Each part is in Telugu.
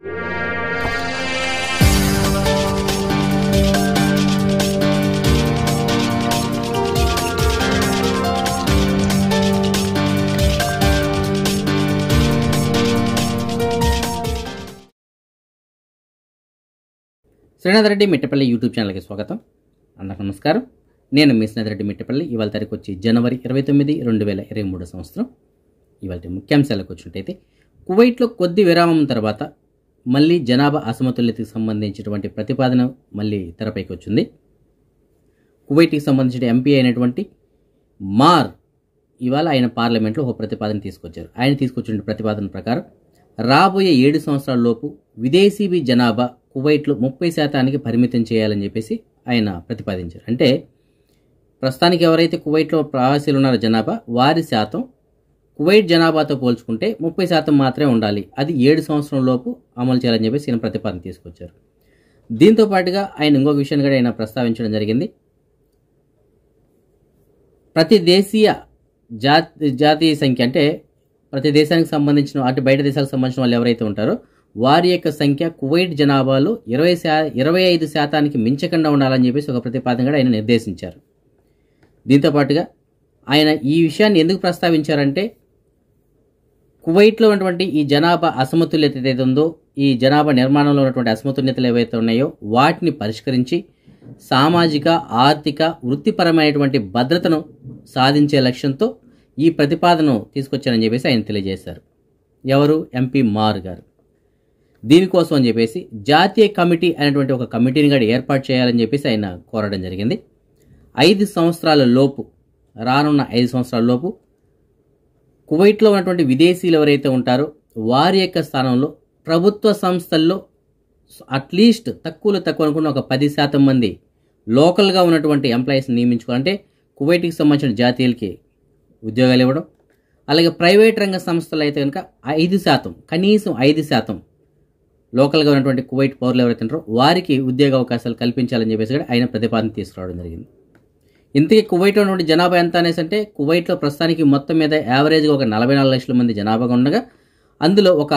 శ్రీనాథ్ రెడ్డి మిట్టపల్లి యూట్యూబ్ ఛానల్కి స్వాగతం అందరికీ నమస్కారం నేను మీ శ్రీనాథ్ రెడ్డి మిట్టపల్లి ఇవాళ తారీఖు వచ్చి జనవరి ఇరవై తొమ్మిది రెండు వేల ఇరవై మూడు సంవత్సరం ఇవాళ ముఖ్యాంశాలకు వచ్చినట్టయితే కువైట్లో కొద్ది విరామం తర్వాత మళ్ళీ జనాభా అసమతుల్యతకు సంబంధించినటువంటి ప్రతిపాదన మళ్ళీ తెరపైకి వచ్చింది కువైట్కి సంబంధించిన ఎంపీ అయినటువంటి మార్ ఇవాళ ఆయన పార్లమెంట్లో ఒక ప్రతిపాదన తీసుకొచ్చారు ఆయన తీసుకొచ్చిన ప్రతిపాదన ప్రకారం రాబోయే ఏడు సంవత్సరాల లోపు విదేశీవి జనాభా కువైట్లో ముప్పై శాతానికి పరిమితం చేయాలని చెప్పేసి ఆయన ప్రతిపాదించారు అంటే ప్రస్తుతానికి ఎవరైతే కువైట్లో ప్రవాసీలు ఉన్నారో జనాభా వారి శాతం కువైట్ జనాభాతో పోల్చుకుంటే ముప్పై శాతం మాత్రమే ఉండాలి అది ఏడు సంవత్సరం లోపు అమలు చేయాలని చెప్పేసి ఈయన ప్రతిపాదన తీసుకొచ్చారు దీంతో పాటుగా ఆయన ఇంకొక విషయాన్ని కూడా ఆయన ప్రస్తావించడం జరిగింది ప్రతి దేశీయ జాతి జాతీయ సంఖ్య అంటే ప్రతి దేశానికి సంబంధించిన అటు బయట దేశాలకు సంబంధించిన వాళ్ళు ఎవరైతే ఉంటారో వారి యొక్క సంఖ్య కువైట్ జనాభాలో ఇరవై శా ఇరవై ఐదు శాతానికి మించకుండా ఉండాలని చెప్పేసి ఒక ప్రతిపాదన కూడా ఆయన నిర్దేశించారు దీంతో పాటుగా ఆయన ఈ విషయాన్ని ఎందుకు ప్రస్తావించారంటే కువైట్లో ఉన్నటువంటి ఈ జనాభా అసమతుల్యత ఏదైతే ఉందో ఈ జనాభా నిర్మాణంలో ఉన్నటువంటి అసమతుల్యతలు ఏవైతే ఉన్నాయో వాటిని పరిష్కరించి సామాజిక ఆర్థిక వృత్తిపరమైనటువంటి భద్రతను సాధించే లక్ష్యంతో ఈ ప్రతిపాదనను తీసుకొచ్చారని చెప్పేసి ఆయన తెలియజేశారు ఎవరు ఎంపీ మార్ గారు దీనికోసం అని చెప్పేసి జాతీయ కమిటీ అనేటువంటి ఒక కమిటీని కూడా ఏర్పాటు చేయాలని చెప్పేసి ఆయన కోరడం జరిగింది ఐదు సంవత్సరాల లోపు రానున్న ఐదు సంవత్సరాల లోపు కువైట్లో ఉన్నటువంటి విదేశీయులు ఎవరైతే ఉంటారో వారి యొక్క స్థానంలో ప్రభుత్వ సంస్థల్లో అట్లీస్ట్ తక్కువలో తక్కువ అనుకున్న ఒక పది శాతం మంది లోకల్గా ఉన్నటువంటి ఎంప్లాయీస్ నియమించుకోవాలంటే కువైట్కి సంబంధించిన జాతీయులకి ఉద్యోగాలు ఇవ్వడం అలాగే ప్రైవేట్ రంగ సంస్థలు అయితే కనుక ఐదు శాతం కనీసం ఐదు శాతం లోకల్గా ఉన్నటువంటి కువైట్ పౌరులు ఎవరైతే ఉంటారో వారికి ఉద్యోగ అవకాశాలు కల్పించాలని చెప్పేసి కూడా ఆయన ప్రతిపాదన తీసుకురావడం జరిగింది ఇంతకీ కువైట్లో ఉన్నటువంటి జనాభా ఎంత అనేసి అంటే కువైట్లో ప్రస్తుతానికి మొత్తం మీద యావరేజ్గా ఒక నలభై నాలుగు లక్షల మంది జనాభాగా ఉండగా అందులో ఒక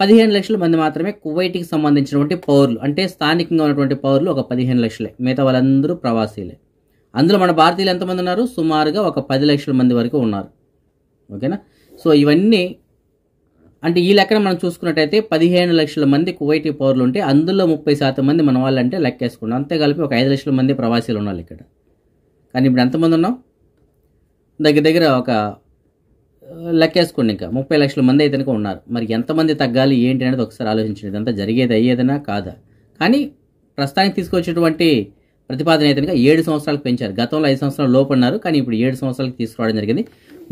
పదిహేను లక్షల మంది మాత్రమే కువైట్కి సంబంధించినటువంటి పౌరులు అంటే స్థానికంగా ఉన్నటువంటి పౌరులు ఒక పదిహేను లక్షలే మిగతా వాళ్ళందరూ ప్రవాసీలే అందులో మన భారతీయులు ఎంతమంది ఉన్నారు సుమారుగా ఒక పది లక్షల మంది వరకు ఉన్నారు ఓకేనా సో ఇవన్నీ అంటే ఈ లెక్కన మనం చూసుకున్నట్టయితే పదిహేను లక్షల మంది కువైటీ పౌరులు ఉంటే అందులో ముప్పై శాతం మంది మన వాళ్ళంటే లెక్కేసుకున్నాం అంతే కలిపి ఒక ఐదు లక్షల మంది ప్రవాసీలు ఉన్నారు ఇక్కడ కానీ ఇప్పుడు ఎంతమంది ఉన్నాం దగ్గర దగ్గర ఒక లెక్కేసుకోండి ఇంకా ముప్పై లక్షల మంది అయితే ఉన్నారు మరి ఎంతమంది తగ్గాలి ఏంటి అనేది ఒకసారి ఆలోచించండి ఇదంతా జరిగేది అయ్యేదనా కాదా కానీ ప్రస్తుతానికి తీసుకొచ్చినటువంటి ప్రతిపాదన అయితే ఏడు సంవత్సరాలకు పెంచారు గతంలో ఐదు సంవత్సరాలు లోపు ఉన్నారు కానీ ఇప్పుడు ఏడు సంవత్సరాలకు తీసుకురావడం జరిగింది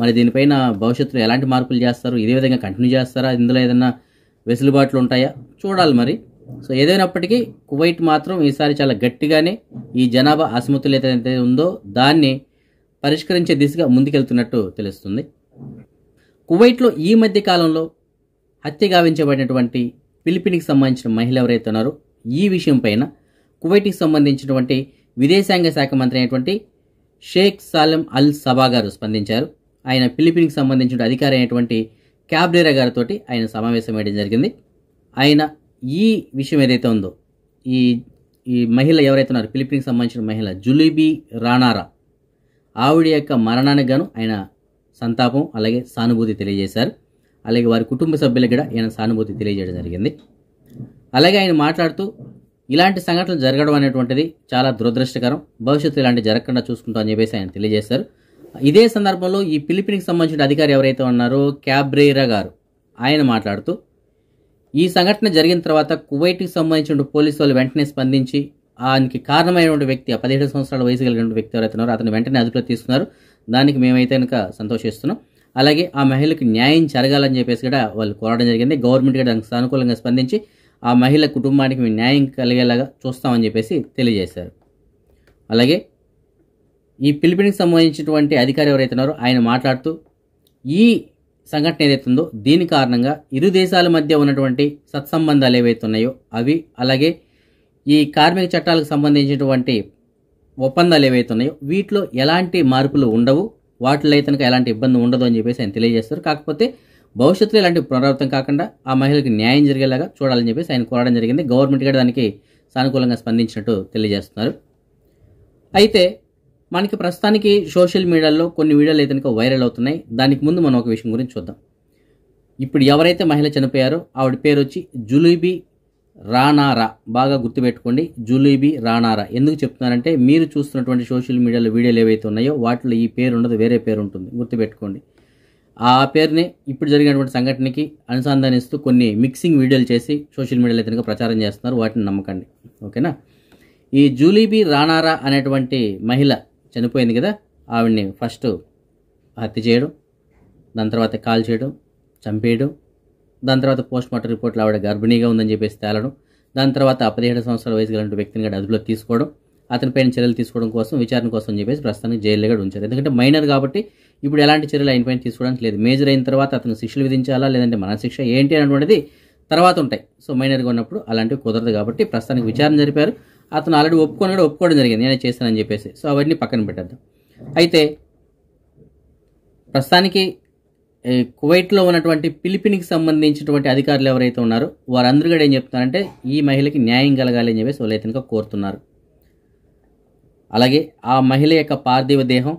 మరి దీనిపైన భవిష్యత్తులో ఎలాంటి మార్పులు చేస్తారు ఇదే విధంగా కంటిన్యూ చేస్తారా ఇందులో ఏదైనా వెసులుబాట్లు ఉంటాయా చూడాలి మరి సో ఏదైనప్పటికీ కువైట్ మాత్రం ఈసారి చాలా గట్టిగానే ఈ జనాభా అసమతులు ఏదైతే ఉందో దాన్ని పరిష్కరించే దిశగా ముందుకెళ్తున్నట్టు తెలుస్తుంది కువైట్లో ఈ మధ్య కాలంలో హత్య గావించబడినటువంటి పిలిపినికి సంబంధించిన మహిళ ఎవరైతే ఉన్నారో ఈ విషయం పైన కువైట్కి సంబంధించినటువంటి విదేశాంగ శాఖ మంత్రి అయినటువంటి షేక్ సాలెం అల్ సభా గారు స్పందించారు ఆయన ఫిలిపిన్కి సంబంధించిన అధికారి అయినటువంటి క్యాబ్డేరా గారితో ఆయన సమావేశం వేయడం జరిగింది ఆయన ఈ విషయం ఏదైతే ఉందో ఈ ఈ మహిళ ఎవరైతే ఉన్నారు ఫిలిపిన్కి సంబంధించిన మహిళ జులీబీ రాణారా ఆవిడ యొక్క మరణానికి గాను ఆయన సంతాపం అలాగే సానుభూతి తెలియజేశారు అలాగే వారి కుటుంబ సభ్యులకు కూడా ఆయన సానుభూతి తెలియజేయడం జరిగింది అలాగే ఆయన మాట్లాడుతూ ఇలాంటి సంఘటనలు జరగడం అనేటువంటిది చాలా దురదృష్టకరం భవిష్యత్తు ఇలాంటి జరగకుండా చూసుకుంటాం అని చెప్పేసి ఆయన తెలియజేశారు ఇదే సందర్భంలో ఈ ఫిలిపిన్కి సంబంధించిన అధికారి ఎవరైతే ఉన్నారో క్యాబ్రేరా గారు ఆయన మాట్లాడుతూ ఈ సంఘటన జరిగిన తర్వాత కువైట్కి సంబంధించిన పోలీసు వాళ్ళు వెంటనే స్పందించి ఆయనకి కారణమైనటువంటి వ్యక్తి ఆ పదిహేడు సంవత్సరాల వయసు కలిగిన వ్యక్తి ఎవరైతున్నారో అతను వెంటనే అదుపులో తీసుకున్నారు దానికి మేమైతే కనుక సంతోషిస్తున్నాం అలాగే ఆ మహిళకి న్యాయం జరగాలని చెప్పేసి కూడా వాళ్ళు కోరడం జరిగింది గవర్నమెంట్ కూడా దానికి సానుకూలంగా స్పందించి ఆ మహిళ కుటుంబానికి మేము న్యాయం కలిగేలాగా చూస్తామని చెప్పేసి తెలియజేశారు అలాగే ఈ పిలిపినికి సంబంధించినటువంటి అధికారి ఎవరైతున్నారో ఆయన మాట్లాడుతూ ఈ సంఘటన ఏదైతుందో దీని కారణంగా ఇరు దేశాల మధ్య ఉన్నటువంటి సత్సంబంధాలు ఏవైతే ఉన్నాయో అవి అలాగే ఈ కార్మిక చట్టాలకు సంబంధించినటువంటి ఒప్పందాలు ఏవైతే ఉన్నాయో వీటిలో ఎలాంటి మార్పులు ఉండవు వాటిలో అయితే కనుక ఎలాంటి ఇబ్బంది ఉండదు అని చెప్పేసి ఆయన తెలియజేస్తారు కాకపోతే భవిష్యత్తులో ఇలాంటి పునరావృతం కాకుండా ఆ మహిళకు న్యాయం జరిగేలాగా చూడాలని చెప్పేసి ఆయన కోరడం జరిగింది గవర్నమెంట్ కూడా దానికి సానుకూలంగా స్పందించినట్టు తెలియజేస్తున్నారు అయితే మనకి ప్రస్తుతానికి సోషల్ మీడియాలో కొన్ని వీడియోలు అయితే కనుక వైరల్ అవుతున్నాయి దానికి ముందు మనం ఒక విషయం గురించి చూద్దాం ఇప్పుడు ఎవరైతే మహిళ చనిపోయారో ఆవిడ పేరు వచ్చి జులీబీ రానారా బాగా గుర్తుపెట్టుకోండి జులీబీ రానారా ఎందుకు చెప్తున్నారంటే మీరు చూస్తున్నటువంటి సోషల్ మీడియాలో వీడియోలు ఏవైతే ఉన్నాయో వాటిలో ఈ పేరు ఉండదు వేరే పేరు ఉంటుంది గుర్తుపెట్టుకోండి ఆ పేరుని ఇప్పుడు జరిగినటువంటి సంఘటనకి అనుసంధానిస్తూ కొన్ని మిక్సింగ్ వీడియోలు చేసి సోషల్ మీడియాలో అయితే ప్రచారం చేస్తున్నారు వాటిని నమ్మకండి ఓకేనా ఈ జూలీబీ రానారా అనేటువంటి మహిళ చనిపోయింది కదా ఆవిడ్ని ఫస్ట్ హత్య చేయడం దాని తర్వాత కాల్ చేయడం చంపేయడం దాని తర్వాత పోస్ట్ మార్టం రిపోర్ట్లో ఆవిడ గర్భిణీగా ఉందని చెప్పేసి తేలడం దాని తర్వాత పదిహేడు సంవత్సరాల వయసు గల వ్యక్తిని కూడా అదుపులో తీసుకోవడం అతనిపైన చర్యలు తీసుకోవడం కోసం విచారణ కోసం చెప్పేసి ప్రస్తుతానికి జైల్లో కూడా ఉంచారు ఎందుకంటే మైనర్ కాబట్టి ఇప్పుడు ఎలాంటి చర్యలు ఆయనపైన తీసుకోవడానికి లేదు మేజర్ అయిన తర్వాత అతను శిక్షలు విధించాలా లేదంటే మన శిక్ష ఏంటి అనేటువంటిది తర్వాత ఉంటాయి సో మైనర్గా ఉన్నప్పుడు అలాంటివి కుదరదు కాబట్టి ప్రస్తుతానికి విచారణ జరిపారు అతను ఆల్రెడీ ఒప్పుకొని కూడా ఒప్పుకోవడం జరిగింది నేనే చేశానని చెప్పేసి సో అవన్నీ పక్కన పెట్టద్దాం అయితే ప్రస్తుతానికి కువైట్లో ఉన్నటువంటి పిలిపినికి సంబంధించినటువంటి అధికారులు ఎవరైతే ఉన్నారో వారందరూ కూడా ఏం చెప్తున్నారంటే ఈ మహిళకి న్యాయం కలగాలి అని చెప్పేసి వాళ్ళు కోరుతున్నారు అలాగే ఆ మహిళ యొక్క పార్థివ దేహం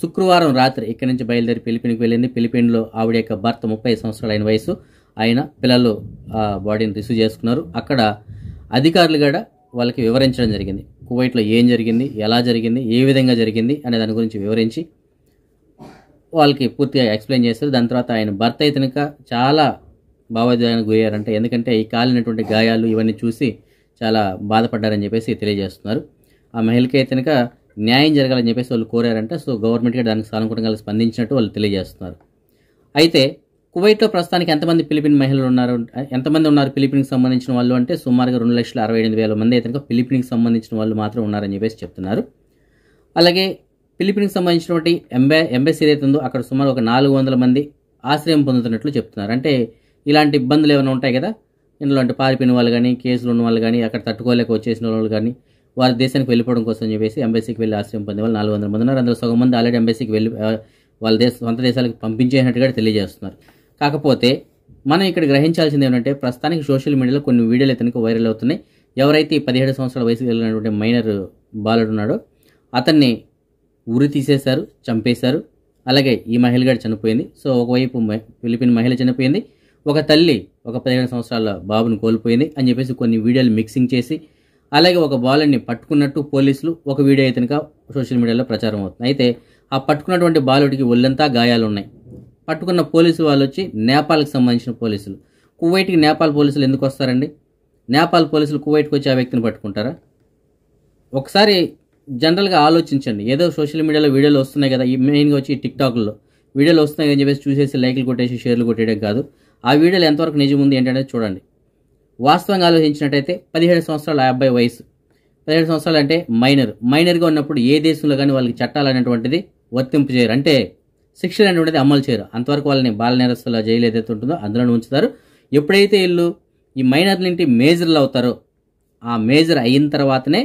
శుక్రవారం రాత్రి ఇక్కడి నుంచి బయలుదేరి పిలిపినికి వెళ్ళింది పిలిపిన్లో ఆవిడ యొక్క భర్త ముప్పై అయిన వయసు ఆయన పిల్లలు బాడీని రిసీవ్ చేసుకున్నారు అక్కడ అధికారులు కూడా వాళ్ళకి వివరించడం జరిగింది కువైట్లో ఏం జరిగింది ఎలా జరిగింది ఏ విధంగా జరిగింది అనే దాని గురించి వివరించి వాళ్ళకి పూర్తిగా ఎక్స్ప్లెయిన్ చేస్తారు దాని తర్వాత ఆయన భర్త అయితేనక చాలా భావోద్వేగానికి గురయ్యారంటే ఎందుకంటే ఈ కాలినటువంటి గాయాలు ఇవన్నీ చూసి చాలా బాధపడ్డారని చెప్పేసి తెలియజేస్తున్నారు ఆ మహిళకి అయితేనక న్యాయం జరగాలని చెప్పేసి వాళ్ళు కోరారంట సో గవర్నమెంట్గా దానికి సానుకూలంగా స్పందించినట్టు వాళ్ళు తెలియజేస్తున్నారు అయితే కువైట్లో ప్రస్తుతానికి ఎంతమంది ఫిలిపిన్ మహిళలు ఉన్నారు ఎంతమంది ఉన్నారు ఫిలిపిన్కి సంబంధించిన వాళ్ళు అంటే సుమారుగా రెండు లక్షల అరవై ఎనిమిది వేల మంది అయితే ఫిలిపిన్కి సంబంధించిన వాళ్ళు మాత్రం ఉన్నారని చెప్పేసి చెప్తున్నారు అలాగే ఫిలిపిన్కి సంబంధించినటువంటి ఎంబే ఎంబెసీ ఏదైతే ఉందో అక్కడ సుమారు ఒక నాలుగు వందల మంది ఆశ్రయం పొందుతున్నట్లు చెప్తున్నారు అంటే ఇలాంటి ఇబ్బందులు ఏమైనా ఉంటాయి కదా అంటే పారిపోయిన వాళ్ళు కానీ కేసులు ఉన్న వాళ్ళు కానీ అక్కడ తట్టుకోలేక వచ్చేసిన వాళ్ళు కానీ వారి దేశానికి వెళ్ళిపోవడం కోసం చెప్పేసి ఎంబెసీకి వెళ్ళి ఆశ్రయం పొందే వాళ్ళు నాలుగు వందల మంది ఉన్నారు అందులో సగం మంది ఆల్రెడీ ఎంబెసీకి వెళ్ళి వాళ్ళ దేశ సొంత దేశాలకు పంపించేసినట్టుగా తెలియజేస్తున్నారు కాకపోతే మనం ఇక్కడ గ్రహించాల్సింది ఏంటంటే ప్రస్తుతానికి సోషల్ మీడియాలో కొన్ని వీడియోలు ఇతనికి వైరల్ అవుతున్నాయి ఎవరైతే ఈ పదిహేడు సంవత్సరాల వయసు వెళ్ళినటువంటి మైనర్ బాలుడు ఉన్నాడో అతన్ని ఉరి తీసేశారు చంపేశారు అలాగే ఈ మహిళ గారు చనిపోయింది సో ఒకవైపు ఫిలిపిన్ మహిళ చనిపోయింది ఒక తల్లి ఒక పదిహేడు సంవత్సరాల బాబును కోల్పోయింది అని చెప్పేసి కొన్ని వీడియోలు మిక్సింగ్ చేసి అలాగే ఒక బాలుడిని పట్టుకున్నట్టు పోలీసులు ఒక వీడియో అయితే సోషల్ మీడియాలో ప్రచారం అవుతుంది అయితే ఆ పట్టుకున్నటువంటి బాలుడికి ఒళ్ళంతా గాయాలు ఉన్నాయి పట్టుకున్న పోలీసు వాళ్ళు వచ్చి నేపాల్కి సంబంధించిన పోలీసులు కువైట్కి నేపాల్ పోలీసులు ఎందుకు వస్తారండి నేపాల్ పోలీసులు కువైట్కి వచ్చి ఆ వ్యక్తిని పట్టుకుంటారా ఒకసారి జనరల్గా ఆలోచించండి ఏదో సోషల్ మీడియాలో వీడియోలు వస్తున్నాయి కదా ఈ మెయిన్గా వచ్చి టిక్టాక్లో వీడియోలు వస్తున్నాయి అని చెప్పేసి చూసేసి లైక్లు కొట్టేసి షేర్లు కొట్టేయడం కాదు ఆ వీడియోలు ఎంతవరకు నిజం ఉంది ఏంటంటే చూడండి వాస్తవంగా ఆలోచించినట్టయితే పదిహేడు సంవత్సరాల ఆ అబ్బాయి వయసు పదిహేడు సంవత్సరాలు అంటే మైనర్ మైనర్గా ఉన్నప్పుడు ఏ దేశంలో కానీ వాళ్ళకి చట్టాలు అనేటువంటిది వర్తింపు చేయరు అంటే శిక్షలు అనేటువంటిది అమలు చేయరు అంతవరకు వాళ్ళని బాల నేరస్తుల జైలు ఏదైతే ఉంటుందో అందులోనే ఉంచుతారు ఎప్పుడైతే వీళ్ళు ఈ మైనర్లు ఇంటి మేజర్లు అవుతారో ఆ మేజర్ అయిన తర్వాతనే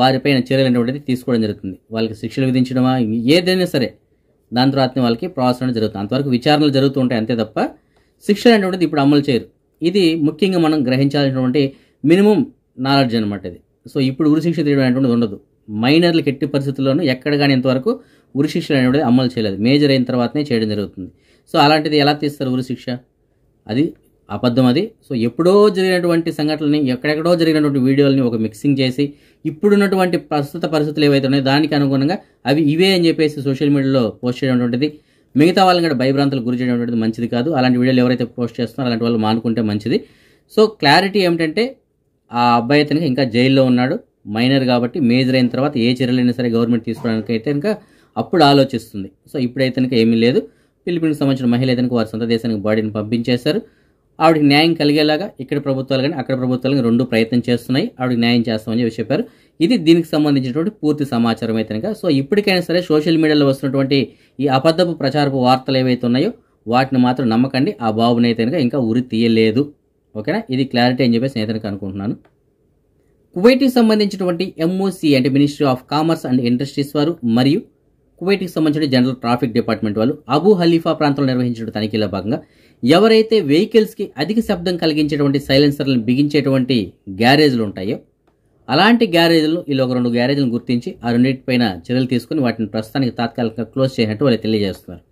వారిపైన చర్యలు అనేటువంటిది తీసుకోవడం జరుగుతుంది వాళ్ళకి శిక్షలు విధించడమా ఏదైనా సరే దాని తర్వాతనే వాళ్ళకి ప్రవాసం అనేది జరుగుతుంది అంతవరకు విచారణలు జరుగుతూ ఉంటాయి అంతే తప్ప శిక్షలు అనేటువంటిది ఇప్పుడు అమలు చేయరు ఇది ముఖ్యంగా మనం గ్రహించాల్సినటువంటి మినిమం నాలెడ్జ్ అనమాట ఇది సో ఇప్పుడు ఉరిశిక్ష తీయడం అనేటువంటిది ఉండదు మైనర్లకు ఎట్టి పరిస్థితుల్లోనూ ఎక్కడ కానీ ఇంతవరకు ఉరిశిక్ష అనేది అమలు చేయలేదు మేజర్ అయిన తర్వాతనే చేయడం జరుగుతుంది సో అలాంటిది ఎలా తీస్తారు ఉరిశిక్ష అది అబద్ధం అది సో ఎప్పుడో జరిగినటువంటి సంఘటనని ఎక్కడెక్కడో జరిగినటువంటి వీడియోలని ఒక మిక్సింగ్ చేసి ఇప్పుడున్నటువంటి ప్రస్తుత పరిస్థితులు ఏవైతే ఉన్నాయో దానికి అనుగుణంగా అవి ఇవే అని చెప్పేసి సోషల్ మీడియాలో పోస్ట్ చేయడం మిగతా వాళ్ళని కూడా భయభ్రాంతులు గురి చేయడం మంచిది కాదు అలాంటి వీడియోలు ఎవరైతే పోస్ట్ చేస్తున్నారో అలాంటి వాళ్ళు మానుకుంటే మంచిది సో క్లారిటీ ఏమిటంటే ఆ అబ్బాయి అతనికి ఇంకా జైల్లో ఉన్నాడు మైనర్ కాబట్టి మేజర్ అయిన తర్వాత ఏ చర్యలైనా సరే గవర్నమెంట్ తీసుకోవడానికి అయితే కనుక అప్పుడు ఆలోచిస్తుంది సో ఇప్పుడైతే కనుక ఏమీ లేదు ఫిలిపీన్స్ సంబంధించిన మహిళ అయితే వారి సొంత దేశానికి బాడీని పంపించేశారు ఆవిడకి న్యాయం కలిగేలాగా ఇక్కడ ప్రభుత్వాలు కానీ అక్కడ ప్రభుత్వాలు కానీ రెండు ప్రయత్నం చేస్తున్నాయి ఆవిడకి న్యాయం చేస్తామని చెప్పి చెప్పారు ఇది దీనికి సంబంధించినటువంటి పూర్తి సమాచారం అయితే కనుక సో ఇప్పటికైనా సరే సోషల్ మీడియాలో వస్తున్నటువంటి ఈ అబద్ధపు ప్రచారపు వార్తలు ఏవైతే ఉన్నాయో వాటిని మాత్రం నమ్మకండి ఆ బాబునైతే కనుక ఇంకా ఉరి తీయలేదు ఓకేనా ఇది క్లారిటీ అని చెప్పేసి నేను అనుకుంటున్నాను కువైట్కి సంబంధించినటువంటి ఎంఓసీ అంటే ministry of commerce and industries వారు మరియు కువైట్కి సంబంధించిన జనరల్ ట్రాఫిక్ డిపార్ట్మెంట్ వాళ్ళు అబు హలీఫా ప్రాంతంలో నిర్వహించిన తనిఖీలో భాగంగా ఎవరైతే వెహికల్స్కి అధిక శబ్దం కలిగించేటువంటి సైలెన్సర్లను బిగించేటువంటి గ్యారేజ్లు ఉంటాయో అలాంటి గ్యారేజ్లు ఈ ఒక రెండు గ్యారేజ్లను గుర్తించి ఆ రెండింటిపైన చర్యలు తీసుకుని వాటిని ప్రస్తుతానికి తాత్కాలికంగా క్లోజ్ చేసినట్టు వాళ్ళు తెలియజేస్తున్నారు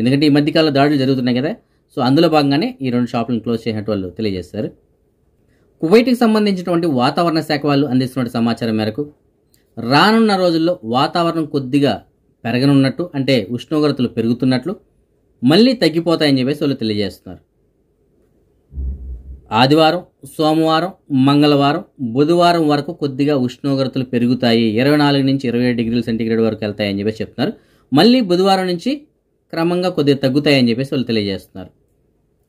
ఎందుకంటే ఈ మధ్యకాలంలో దాడులు జరుగుతున్నాయి కదా సో అందులో భాగంగానే ఈ రెండు షాపులను క్లోజ్ చేసినట్టు వాళ్ళు తెలియజేస్తారు కువైట్కి సంబంధించినటువంటి వాతావరణ శాఖ వాళ్ళు అందిస్తున్న సమాచారం మేరకు రానున్న రోజుల్లో వాతావరణం కొద్దిగా పెరగనున్నట్టు అంటే ఉష్ణోగ్రతలు పెరుగుతున్నట్లు మళ్ళీ తగ్గిపోతాయని చెప్పేసి వాళ్ళు తెలియజేస్తున్నారు ఆదివారం సోమవారం మంగళవారం బుధవారం వరకు కొద్దిగా ఉష్ణోగ్రతలు పెరుగుతాయి ఇరవై నాలుగు నుంచి ఇరవై ఏడు డిగ్రీల సెంటీగ్రేడ్ వరకు వెళ్తాయని చెప్పేసి చెప్తున్నారు మళ్ళీ బుధవారం నుంచి క్రమంగా కొద్దిగా తగ్గుతాయని చెప్పేసి వాళ్ళు తెలియజేస్తున్నారు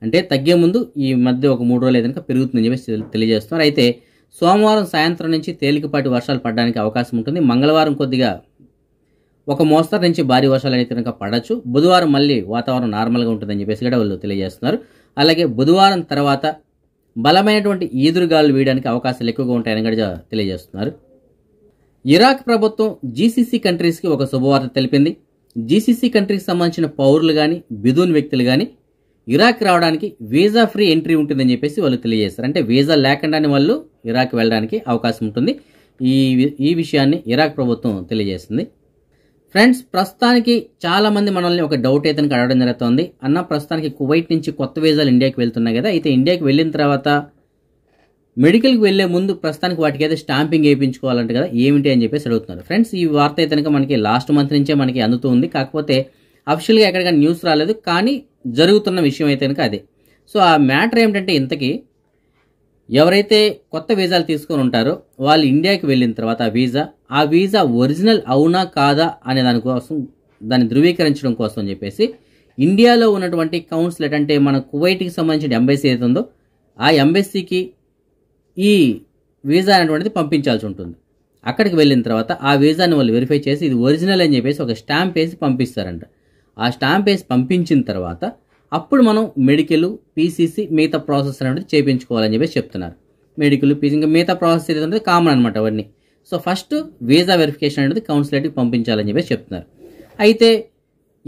అంటే తగ్గే ముందు ఈ మధ్య ఒక మూడు రోజులు ఏదైనా పెరుగుతుందని చెప్పేసి తెలియజేస్తున్నారు అయితే సోమవారం సాయంత్రం నుంచి తేలికపాటి వర్షాలు పడడానికి అవకాశం ఉంటుంది మంగళవారం కొద్దిగా ఒక మోస్తరు నుంచి భారీ వర్షాలు అనేది కనుక పడచ్చు బుధవారం మళ్ళీ వాతావరణం నార్మల్గా ఉంటుందని చెప్పేసి కూడా వాళ్ళు తెలియజేస్తున్నారు అలాగే బుధవారం తర్వాత బలమైనటువంటి ఈదురుగాలు వేయడానికి అవకాశాలు ఎక్కువగా ఉంటాయని కూడా తెలియజేస్తున్నారు ఇరాక్ ప్రభుత్వం జీసీసీ కంట్రీస్కి ఒక శుభవార్త తెలిపింది జీసీసీ కంట్రీకి సంబంధించిన పౌరులు కానీ బిదూన్ వ్యక్తులు కానీ ఇరాక్ రావడానికి వీజా ఫ్రీ ఎంట్రీ ఉంటుందని చెప్పేసి వాళ్ళు తెలియజేస్తారు అంటే వీజా లేకుండానే వాళ్ళు ఇరాక్ వెళ్ళడానికి అవకాశం ఉంటుంది ఈ ఈ విషయాన్ని ఇరాక్ ప్రభుత్వం తెలియజేస్తుంది ఫ్రెండ్స్ ప్రస్తుతానికి చాలామంది మనల్ని ఒక డౌట్ అయితే అడగడం జరుగుతుంది అన్న ప్రస్తుతానికి కువైట్ నుంచి కొత్త వీసాలు ఇండియాకి వెళ్తున్నాయి కదా అయితే ఇండియాకి వెళ్ళిన తర్వాత మెడికల్కి వెళ్ళే ముందు ప్రస్తుతానికి వాటికి అయితే స్టాంపింగ్ వేయించుకోవాలంట కదా ఏమిటి అని చెప్పేసి అడుగుతున్నారు ఫ్రెండ్స్ ఈ వార్త అయితే మనకి లాస్ట్ మంత్ నుంచే మనకి అందుతూ ఉంది కాకపోతే అఫిషియల్గా ఎక్కడికైనా న్యూస్ రాలేదు కానీ జరుగుతున్న విషయం అయితే కనుక అదే సో ఆ మ్యాటర్ ఏమిటంటే ఇంతకీ ఎవరైతే కొత్త వీజాలు తీసుకొని ఉంటారో వాళ్ళు ఇండియాకి వెళ్ళిన తర్వాత ఆ వీసా ఆ వీసా ఒరిజినల్ అవునా కాదా అనే దానికోసం దాన్ని ధృవీకరించడం కోసం చెప్పేసి ఇండియాలో ఉన్నటువంటి కౌన్సిలేట్ అంటే మన కువైట్కి సంబంధించిన ఎంబెసీ ఏదైతే ఉందో ఆ ఎంబెసీకి ఈ వీసా అనేటువంటిది పంపించాల్సి ఉంటుంది అక్కడికి వెళ్ళిన తర్వాత ఆ వీజాని వాళ్ళు వెరిఫై చేసి ఇది ఒరిజినల్ అని చెప్పేసి ఒక స్టాంప్ వేసి పంపిస్తారంట ఆ స్టాంప్ వేసి పంపించిన తర్వాత అప్పుడు మనం మెడికల్ పీసీసీ మిగతా ప్రాసెస్ అనేది చేయించుకోవాలని చెప్పేసి చెప్తున్నారు మెడికల్ పీసీ ఇంకా మిగతా ప్రాసెస్ అనేది కామన్ అనమాట అవన్నీ సో ఫస్ట్ వీసా వెరిఫికేషన్ అనేది కౌన్సిలేట్కి పంపించాలని చెప్పేసి చెప్తున్నారు అయితే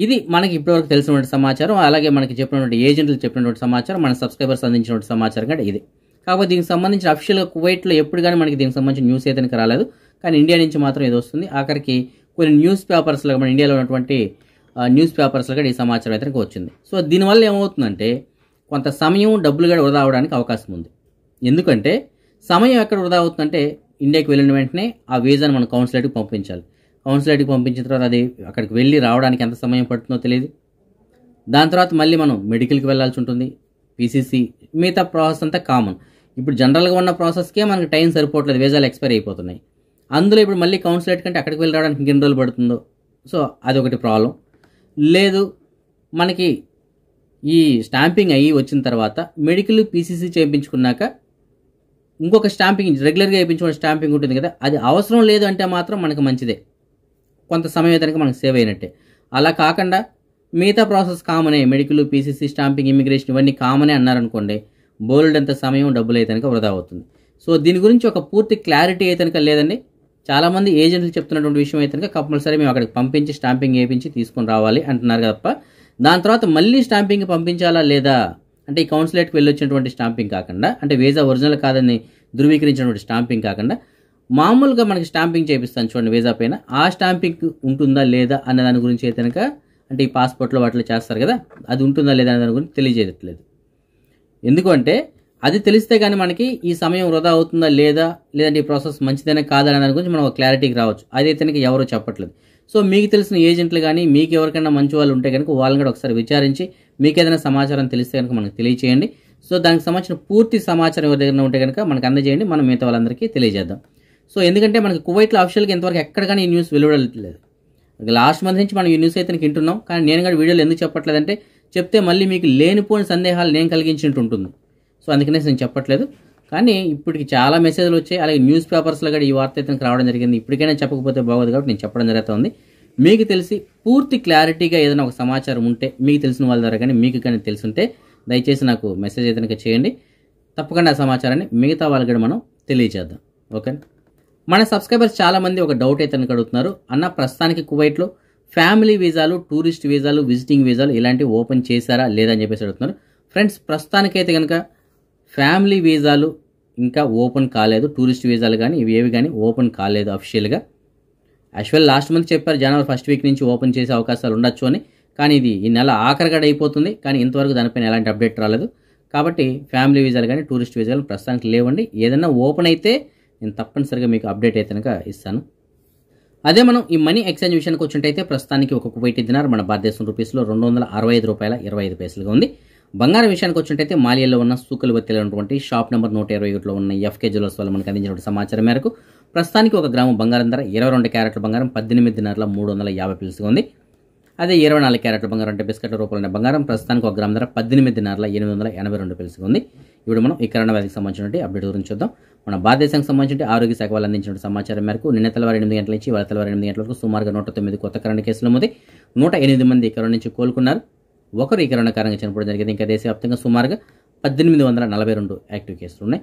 ఇది మనకి ఇప్పటివరకు తెలిసినటువంటి సమాచారం అలాగే మనకి చెప్పినటువంటి ఏజెంట్లు చెప్పినటువంటి సమాచారం మన సబ్స్క్రైబర్స్ అందించినటువంటి సమాచారం కంటే ఇది కాకపోతే దీనికి సంబంధించిన అఫీషియల్గా కువైట్లో ఎప్పుడు కానీ మనకి దీనికి సంబంధించిన న్యూస్ అయితే రాలేదు కానీ ఇండియా నుంచి మాత్రం ఇది వస్తుంది ఆఖరికి కొన్ని న్యూస్ పేపర్స్లో మన ఇండియాలో ఉన్నటువంటి న్యూస్ పేపర్స్లో కూడా ఈ సమాచారం అయితే వచ్చింది సో దీనివల్ల ఏమవుతుందంటే కొంత సమయం డబ్బులు కూడా వృధా అవడానికి అవకాశం ఉంది ఎందుకంటే సమయం ఎక్కడ వృధా అవుతుందంటే ఇండియాకి వెళ్ళిన వెంటనే ఆ వీజాను మనం కౌన్సిలేట్కి పంపించాలి కౌన్సిలేట్కి పంపించిన తర్వాత అది అక్కడికి వెళ్ళి రావడానికి ఎంత సమయం పడుతుందో తెలియదు దాని తర్వాత మళ్ళీ మనం మెడికల్కి వెళ్ళాల్సి ఉంటుంది పీసీసీ మిగతా ప్రాసెస్ అంతా కామన్ ఇప్పుడు జనరల్గా ఉన్న ప్రాసెస్కే మనకి టైం సరిపోవట్లేదు వీజాలు ఎక్స్పైర్ అయిపోతున్నాయి అందులో ఇప్పుడు మళ్ళీ కౌన్సిలేట్ కంటే అక్కడికి వెళ్ళి రావడానికి ఇంకెన్ని రోజులు పడుతుందో సో అది ఒకటి ప్రాబ్లం లేదు మనకి ఈ స్టాంపింగ్ అయ్యి వచ్చిన తర్వాత మెడికల్ పీసీసీ చేయించుకున్నాక ఇంకొక స్టాంపింగ్ రెగ్యులర్గా వేయించుకున్న స్టాంపింగ్ ఉంటుంది కదా అది అవసరం లేదు అంటే మాత్రం మనకు మంచిదే కొంత సమయం దానికి మనకు సేవ్ అయినట్టే అలా కాకుండా మిగతా ప్రాసెస్ కామనే మెడికల్ పీసీసీ స్టాంపింగ్ ఇమిగ్రేషన్ ఇవన్నీ కామనే అన్నారనుకోండి బోల్డ్ అంత సమయం డబ్బులు అయితే కనుక వృధా అవుతుంది సో దీని గురించి ఒక పూర్తి క్లారిటీ అయితే కనుక లేదండి చాలామంది ఏజెంట్లు చెప్తున్నటువంటి విషయం అయితే కనుక కంపల్సరీ మేము అక్కడికి పంపించి స్టాంపింగ్ వేయించి తీసుకుని రావాలి అంటున్నారు తప్ప దాని తర్వాత మళ్ళీ స్టాంపింగ్ పంపించాలా లేదా అంటే ఈ కౌన్సిలేట్కి వెళ్ళొచ్చినటువంటి స్టాంపింగ్ కాకుండా అంటే వీసా ఒరిజినల్ కాదని ధృవీకరించినటువంటి స్టాంపింగ్ కాకుండా మామూలుగా మనకి స్టాంపింగ్ చేపిస్తాను చూడండి వీసా పైన ఆ స్టాంపింగ్ ఉంటుందా లేదా అనే దాని గురించి అయితే కనుక అంటే ఈ పాస్పోర్ట్లో వాటిలో చేస్తారు కదా అది ఉంటుందా లేదా అనే దాని గురించి తెలియజేయట్లేదు ఎందుకంటే అది తెలిస్తే కానీ మనకి ఈ సమయం వృధా అవుతుందా లేదా లేదంటే ఈ ప్రాసెస్ మంచిదైనా కాదా దాని గురించి మనం క్లారిటీకి రావచ్చు అదైతే కనుక ఎవరో చెప్పట్లేదు సో మీకు తెలిసిన ఏజెంట్లు కానీ మీకు ఎవరికైనా మంచి వాళ్ళు ఉంటే కనుక వాళ్ళని కూడా ఒకసారి విచారించి మీకు ఏదైనా సమాచారం తెలిస్తే కనుక మనకు తెలియచేయండి సో దానికి సంబంధించిన పూర్తి సమాచారం ఎవరి దగ్గర ఉంటే కనుక మనకు అందజేయండి మనం మిగతా వాళ్ళందరికీ తెలియజేద్దాం సో ఎందుకంటే మనకి కువైట్లో అఫీషియల్గా ఇంతవరకు ఎక్కడ కానీ ఈ న్యూస్ వెలువడలేదు లాస్ట్ మంత్ నుంచి మనం ఈ న్యూస్ అయితే వింటున్నాం కానీ నేను కూడా వీడియోలు ఎందుకు చెప్పట్లేదంటే చెప్తే మళ్ళీ మీకు లేనిపోని సందేహాలు నేను కలిగించినట్టు ఉంటుంది సో అందుకనేసి నేను చెప్పట్లేదు కానీ ఇప్పటికి చాలా మెసేజ్లు వచ్చాయి అలాగే న్యూస్ పేపర్స్లో కూడా ఈ వార్త అయితే రావడం జరిగింది ఇప్పటికైనా చెప్పకపోతే బాగోదు కాబట్టి నేను చెప్పడం జరుగుతుంది మీకు తెలిసి పూర్తి క్లారిటీగా ఏదైనా ఒక సమాచారం ఉంటే మీకు తెలిసిన వాళ్ళ ద్వారా కానీ మీకు కానీ తెలుసుంటే దయచేసి నాకు మెసేజ్ ఏదైనా చేయండి తప్పకుండా ఆ సమాచారాన్ని మిగతా వాళ్ళకి కూడా మనం తెలియజేద్దాం ఓకే మన సబ్స్క్రైబర్స్ చాలామంది ఒక డౌట్ అయితే అడుగుతున్నారు అన్న ప్రస్తుతానికి కువైట్లో ఫ్యామిలీ వీజాలు టూరిస్ట్ వీజాలు విజిటింగ్ వీజాలు ఇలాంటివి ఓపెన్ చేశారా లేదా అని చెప్పేసి అడుగుతున్నారు ఫ్రెండ్స్ ప్రస్తుతానికైతే కనుక ఫ్యామిలీ వీజాలు ఇంకా ఓపెన్ కాలేదు టూరిస్ట్ వీజాలు కానీ ఇవి ఏవి కానీ ఓపెన్ కాలేదు అఫీషియల్గా యాక్చువల్ లాస్ట్ మంత్ చెప్పారు జనవరి ఫస్ట్ వీక్ నుంచి ఓపెన్ చేసే అవకాశాలు ఉండొచ్చు అని కానీ ఇది ఈ నెల ఆఖరిగా అయిపోతుంది కానీ ఇంతవరకు దానిపైన ఎలాంటి అప్డేట్ రాలేదు కాబట్టి ఫ్యామిలీ వీజాలు కానీ టూరిస్ట్ వీజాలు ప్రస్తుతానికి లేవండి ఏదైనా ఓపెన్ అయితే నేను తప్పనిసరిగా మీకు అప్డేట్ అయితే కనుక ఇస్తాను అదే మనం ఈ మనీ ఎక్స్చేంజ్ విషయానికి వచ్చినట్టయితే ప్రస్తుతానికి ఒక కువైటీ దినార్ మన భారతదేశం రూపీస్లో రెండు వందల అరవై ఐదు రూపాయల ఇరవై ఐదు పైసలుగా ఉంది బంగారం విషయానికి వచ్చినట్టయితే మాలియాలో ఉన్న సూకలువత్తిలో ఉన్నటువంటి షాప్ నెంబర్ నూట ఇరవై ఒకటిలో ఉన్న ఎఫ్కే జ్యువెల్స్ వల్ల మనకు అందించినటువంటి సమాచారం మేరకు ప్రస్తుతానికి ఒక గ్రాము బంగారం ధర ఇరవై రెండు క్యారెట్ల బంగారం పద్దెనిమిదిన్నరల మూడు వందల యాభై పిలుసుగా ఉంది అదే ఇరవై నాలుగు క్యారెట్ల బంగారం అంటే బిస్కెట్ల రూపంలో బంగారం ప్రస్తుతానికి ఒక గ్రామం ధర పద్దెనిమిదిన్నరల ఎనిమిది వందల ఎనభై రెండు పిలుసుగా ఉంది ఇప్పుడు మనం ఈ కరోనా వ్యాధికి సంబంధించిన అప్డేట్ గురించి చూద్దాం మన భారతదేశానికి సంబంధించి ఆరోగ్య శాఖ వాళ్ళు అందించిన సమాచారం మేరకు నిన్న తెల్లవారు ఎనిమిది గంటల నుంచి వాళ్ళ తెల్లవారు ఎనిమిది గంటల వరకు సుమారుగా నూట తొమ్మిది కొత్త కరోనా కేసులు ఉంది నూట ఎనిమిది మంది కరోనా నుంచి కోలుకున్నారు ఒకరు ఈ కరోనా కారణంగా చనిపోవడం జరిగింది ఇంకా దేశవ్యాప్తంగా సుమారుగా పద్దెనిమిది వందల నలభై రెండు యాక్టివ్ కేసులు ఉన్నాయి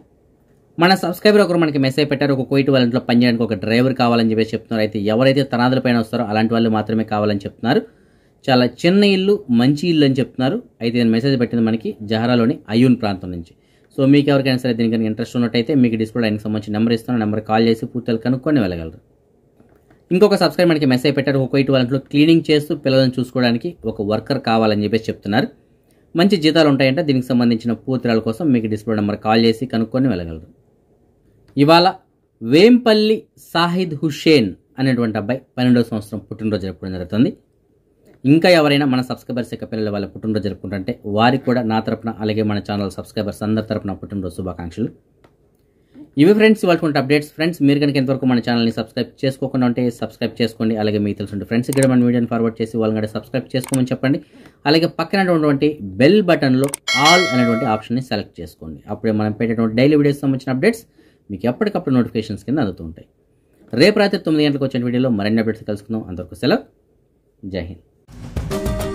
మన సబ్స్క్రైబర్ ఒకరు మనకి మెసేజ్ పెట్టారు ఒక కోయిట్ వాళ్ళ ఇంట్లో పనిచేయడానికి ఒక డ్రైవర్ కావాలని చెప్పేసి చెప్తున్నారు అయితే ఎవరైతే తనాదుల పైన వస్తారో అలాంటి వాళ్ళు మాత్రమే కావాలని చెప్తున్నారు చాలా చిన్న ఇల్లు మంచి ఇల్లు అని చెప్తున్నారు అయితే నేను మెసేజ్ పెట్టింది మనకి జహరాలోని అయూన్ ప్రాంతం నుంచి సో మీకు ఎవరికైనా సరే దీనికి ఇంట్రెస్ట్ ఉన్నట్టయితే మీకు డిస్ప్లే ఆయనకు సంబంధించిన నెంబర్ ఇస్తాను నెంబర్ కాల్ చేసి పూర్తిగా కనుక్కొని వెళ్ళగలరు ఇంకొక సబ్స్క్రైబ్ మనకి మెసేజ్ పెట్టారు ఒక ఇటు ఇంట్లో క్లీనింగ్ చేస్తూ పిల్లలను చూసుకోవడానికి ఒక వర్కర్ కావాలని చెప్పేసి చెప్తున్నారు మంచి జీతాలు ఉంటాయంటే దీనికి సంబంధించిన పూర్తిరాల కోసం మీకు డిస్ప్లే నెంబర్ కాల్ చేసి కనుక్కొని వెళ్ళగలరు ఇవాళ వేంపల్లి సాహిద్ హుషేన్ అనేటువంటి అబ్బాయి పన్నెండవ సంవత్సరం పుట్టినరోజు జరుపుకోవడం జరుగుతుంది ఇంకా ఎవరైనా మన సబ్స్క్రైబర్స్ యొక్క పిల్లల వాళ్ళ పుట్టినరోజు జరుపుకుంటుంటే వారికి కూడా నా తరపున అలాగే మన ఛానల్ సబ్స్క్రైబర్స్ అందరి తరపున పుట్టినరోజు శుభాకాంక్షలు ఇవి ఫ్రెండ్స్ ఇవాళ అప్డేట్స్ ఫ్రెండ్స్ మీరు కనుక ఎంతవరకు మన ఛానల్ని సబ్స్క్రైబ్ చేసుకోకుండా ఉంటే సబ్స్క్రైబ్ చేసుకోండి అలాగే మీకు తెలుసు ఫ్రెండ్స్ ఇక్కడ మన వీడియోని ఫార్వర్డ్ చేసి వాళ్ళని కూడా సబ్స్క్రైబ్ చేసుకోమని చెప్పండి అలాగే పక్కన ఉన్నటువంటి బెల్ బటన్లో ఆల్ అనేటువంటి ఆప్షన్ని సెలెక్ట్ చేసుకోండి అప్పుడే మనం పెట్టేటువంటి డైలీ వీడియోస్ సంబంధించిన అప్డేట్స్ మీకు ఎప్పటికప్పుడు నోటిఫికేషన్స్ కింద అందుతుంటాయి రేపు రాత్రి తొమ్మిది గంటలకు వచ్చిన వీడియోలో మరిన్ని అప్డేట్స్ కలుసుకుందాం అందరికీ సెలవు జై హింద్